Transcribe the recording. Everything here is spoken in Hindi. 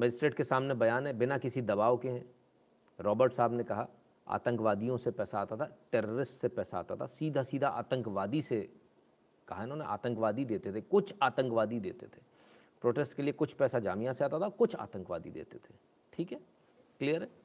मजिस्ट्रेट के सामने बयान है बिना किसी दबाव के हैं रॉबर्ट साहब ने कहा आतंकवादियों से पैसा आता था टेररिस्ट से पैसा आता था सीधा सीधा आतंकवादी से कहा इन्होंने आतंकवादी देते थे कुछ आतंकवादी देते थे प्रोटेस्ट के लिए कुछ पैसा जामिया से आता था कुछ आतंकवादी देते थे ठीक है क्लियर है